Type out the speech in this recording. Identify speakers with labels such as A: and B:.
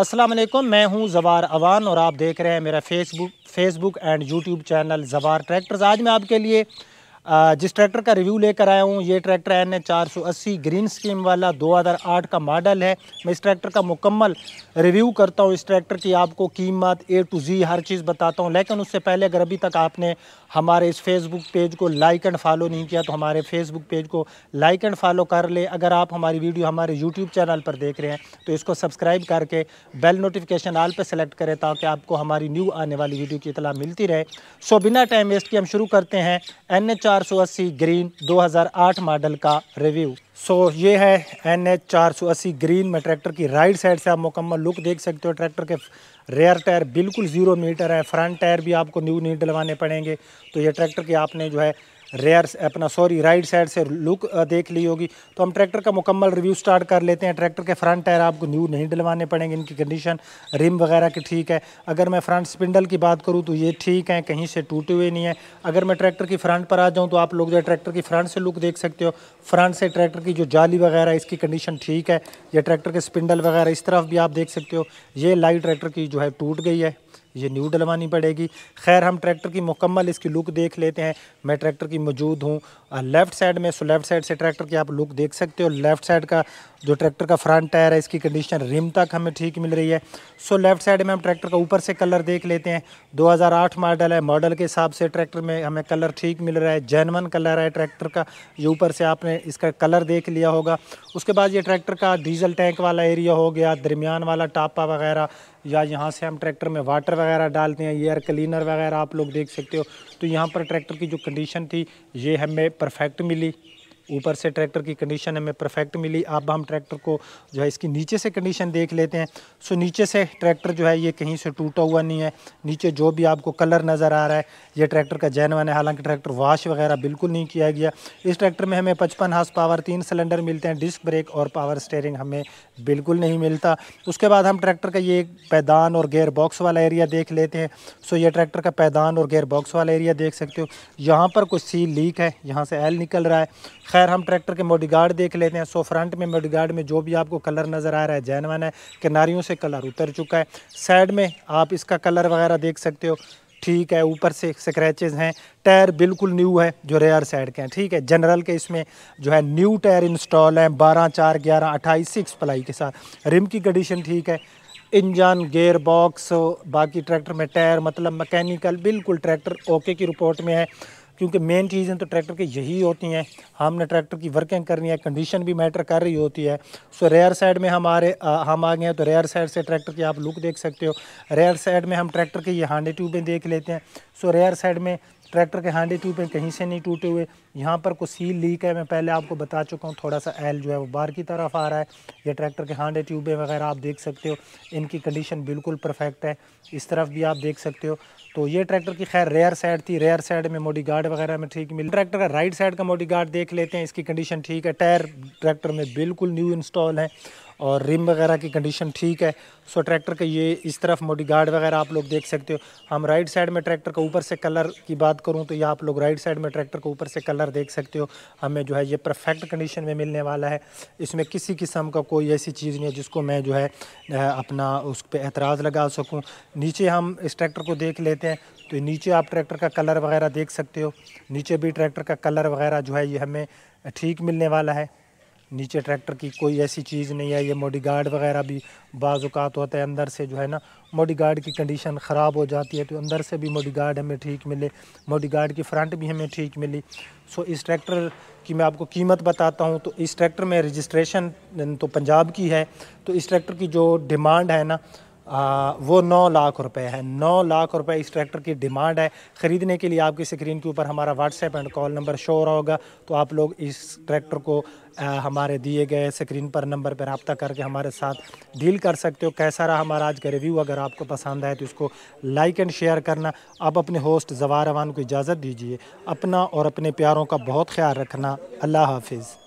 A: अस्सलाम वालेकुम मैं हूं जवार अवान और आप देख रहे हैं मेरा Facebook Facebook and YouTube channel Jawar tractors आज मैं आपके लिए जिस ट्रैक्टर का रिव्यू लेकर आया हूँ ये ट्रैक्टर एन ए चार सौ अस्सी ग्रीन स्कीम वाला 2008 का मॉडल है मैं इस ट्रैक्टर का मुकम्मल रिव्यू करता हूँ इस ट्रैक्टर की आपको कीमत ए टू जी हर चीज़ बताता हूँ लेकिन उससे पहले अगर अभी तक आपने हमारे इस फेसबुक पेज को लाइक एंड फॉलो नहीं किया तो हमारे फेसबुक पेज को लाइक एंड फॉलो कर ले अगर आप हमारी वीडियो हमारे यूट्यूब चैनल पर देख रहे हैं तो इसको सब्सक्राइब करके बेल नोटिफिकेशन आल पर सेलेक्ट करें ताकि आपको हमारी न्यू आने वाली वीडियो की इतला मिलती रहे सो बिना टाइम वेस्ट किए हम शुरू करते हैं एन ए 480 ग्रीन 2008 मॉडल का रिव्यू सो so, ये है एन एच चार सौ अस्सी ग्रीन में ट्रैक्टर की राइट साइड से आप मुकम्मल लुक देख सकते हो ट्रैक्टर के रेयर टायर बिल्कुल ज़ीरो मीटर है फ्रंट टायर भी आपको न्यू नीट डलवाने पड़ेंगे तो ये ट्रैक्टर के आपने जो है रेयर अपना सॉरी राइट साइड से लुक देख ली होगी तो हम ट्रैक्टर का मुकम्मल रिव्यू स्टार्ट कर लेते हैं ट्रैक्टर के फ्रंट टायर आपको न्यू नहीं डलवाने पड़ेंगे इनकी कंडीशन रिम वगैरह की ठीक है अगर मैं फ्रंट स्पिंडल की बात करूँ तो ये ठीक है कहीं से टूटे हुए नहीं है अगर मैं ट्रैक्टर की फ्रंट पर आ जाऊँ तो आप लोग जो है ट्रैक्टर की फ्रंट से लुक देख सकते हो फ्रंट से ट्रैक्टर की जो जाली वगैरह इसकी कंडीशन ठीक है या ट्रैक्टर के स्पिंडल वगैरह इस तरफ भी आप देख सकते हो ये लाइट ट्रैक्टर की जो है टूट गई है ये न्यू डलवानी पड़ेगी खैर हम ट्रैक्टर की मुकम्मल इसकी लुक देख लेते हैं मैं ट्रैक्टर की मौजूद हूँ लेफ़्ट साइड में सो लेफ़्ट साइड से ट्रैक्टर की आप लुक देख सकते हो लेफ़्ट साइड का जो ट्रैक्टर का फ्रंट टायर है इसकी कंडीशन रिम तक हमें ठीक मिल रही है सो लेफ़्ट साइड में हम ट्रैक्टर का ऊपर से कलर देख लेते हैं 2008 मॉडल है मॉडल के हिसाब से ट्रैक्टर में हमें कलर ठीक मिल रहा है जैनवन कलर है ट्रैक्टर का ये ऊपर से आपने इसका कलर देख लिया होगा उसके बाद ये ट्रैक्टर का डीजल टैंक वाला एरिया हो गया दरमियान वाला टापा वगैरह या यहाँ से हम ट्रैक्टर में वाटर वगैरह डालते हैं एयर क्लीनर वगैरह आप लोग देख सकते हो तो यहाँ पर ट्रैक्टर की जो कंडीशन थी ये हमें परफेक्ट मिली ऊपर से ट्रैक्टर की कंडीशन हमें परफेक्ट मिली अब हम ट्रैक्टर को जो है इसकी नीचे से कंडीशन देख लेते हैं सो नीचे से ट्रैक्टर जो है ये कहीं से टूटा हुआ नहीं है नीचे जो भी आपको कलर नज़र आ रहा है ये ट्रैक्टर का जैनवन है हालांकि ट्रैक्टर वाश वगैरह बिल्कुल नहीं किया गया इस ट्रैक्टर में हमें पचपन हाथ पावर तीन सिलेंडर मिलते हैं डिस्क ब्रेक और पावर स्टेयरिंग हमें बिल्कुल नहीं मिलता उसके बाद हम ट्रैक्टर का ये पैदान और गेयर बॉक्स वाला एरिया देख लेते हैं सो ये ट्रैक्टर का पैदान और गेयर बॉक्स वाला एरिया देख सकते हो यहाँ पर कुछ सी लीक है यहाँ से एल निकल रहा है खैर हम ट्रैक्टर के गार्ड देख लेते हैं सो फ्रंट में गार्ड में जो भी आपको कलर नज़र आ रहा है जैनवन है किनारियों से कलर उतर चुका है साइड में आप इसका कलर वगैरह देख सकते हो ठीक है ऊपर से स्क्रैचेज़ हैं टायर बिल्कुल न्यू है जो रेयर साइड के हैं ठीक है जनरल के इसमें जो है न्यू टायर इंस्टॉल है बारह चार ग्यारह अट्ठाईस सिक्स प्लाई के साथ रिम की कंडीशन ठीक है इंजन गेयर बॉक्स बाकी ट्रैक्टर में टायर मतलब मैकेनिकल बिल्कुल ट्रैक्टर ओके की रिपोर्ट में है क्योंकि मेन चीज़ें तो ट्रैक्टर की यही होती हैं हमने ट्रैक्टर की वर्किंग करनी है कंडीशन भी मैटर कर रही होती है सो रेयर साइड में हमारे हम आ गए हैं तो रेयर साइड से ट्रैक्टर की आप लुक देख सकते हो रेयर साइड में हम ट्रैक्टर की ये हांडे ट्यूबें देख लेते हैं सो रेयर साइड में ट्रैक्टर के हांडे ट्यूब हैं कहीं से नहीं टूटे हुए यहाँ पर कुछ सील लीक है मैं पहले आपको बता चुका हूँ थोड़ा सा एल जो है वो बाहर की तरफ आ रहा है ये ट्रैक्टर के हांडे ट्यूबें वगैरह आप देख सकते हो इनकी कंडीशन बिल्कुल परफेक्ट है इस तरफ भी आप देख सकते हो तो ये ट्रैक्टर की खैर रेयर साइड थी रेयर साइड में मोडी गार्ड वगैरह में ठीक मिल ट्रैक्टर का राइट साइड का मोडी गार्ड देख लेते हैं इसकी कंडीशन ठीक है टायर ट्रैक्टर में बिल्कुल न्यू इंस्टॉल है और रिम वगैरह की कंडीशन ठीक है सो ट्रैक्टर का ये इस तरफ मोडी गार्ड वगैरह आप लोग देख सकते हो हम राइट साइड में ट्रैक्टर का ऊपर से कलर की बात करूँ तो ये आप लोग राइट साइड में ट्रैक्टर का ऊपर से कलर देख सकते हो हमें जो है ये परफेक्ट कंडीशन में मिलने वाला है इसमें किसी किस्म का कोई ऐसी चीज़ नहीं है जिसको मैं जो है अपना उस पर एतराज़ लगा सकूँ नीचे हम इस ट्रैक्टर को देख लेते हैं तो नीचे आप ट्रैक्टर का कलर वगैरह देख सकते हो नीचे भी ट्रैक्टर का कलर वगैरह जो है ये हमें ठीक मिलने वाला है नीचे ट्रैक्टर की कोई ऐसी चीज़ नहीं है ये मोडी गार्ड वगैरह भी बाज़ात होता है अंदर से जो है ना मोडी गार्ड की कंडीशन ख़राब हो जाती है तो अंदर से भी मोडी गार्ड हमें ठीक मिले मोडी गार्ड की फ्रंट भी हमें ठीक मिली सो इस ट्रैक्टर की मैं आपको कीमत बताता हूँ तो इस ट्रैक्टर में रजिस्ट्रेशन तो पंजाब की है तो इस ट्रैक्टर की जो डिमांड है ना आ, वो नौ लाख रुपए है नौ लाख रुपए इस ट्रैक्टर की डिमांड है ख़रीदने के लिए आपकी स्क्रीन के ऊपर हमारा WhatsApp and call number show रहा होगा तो आप लोग इस ट्रैक्टर को आ, हमारे दिए गए स्क्रीन पर नंबर पर रबता करके हमारे साथ डील कर सकते हो कैसा रहा हमारा आज का रिव्यू अगर आपको पसंद आए तो इसको लाइक एंड शेयर करना आप अपने होस्ट जवार को इजाज़त दीजिए अपना और अपने प्यारों का बहुत ख्याल रखना अल्लाह हाफिज़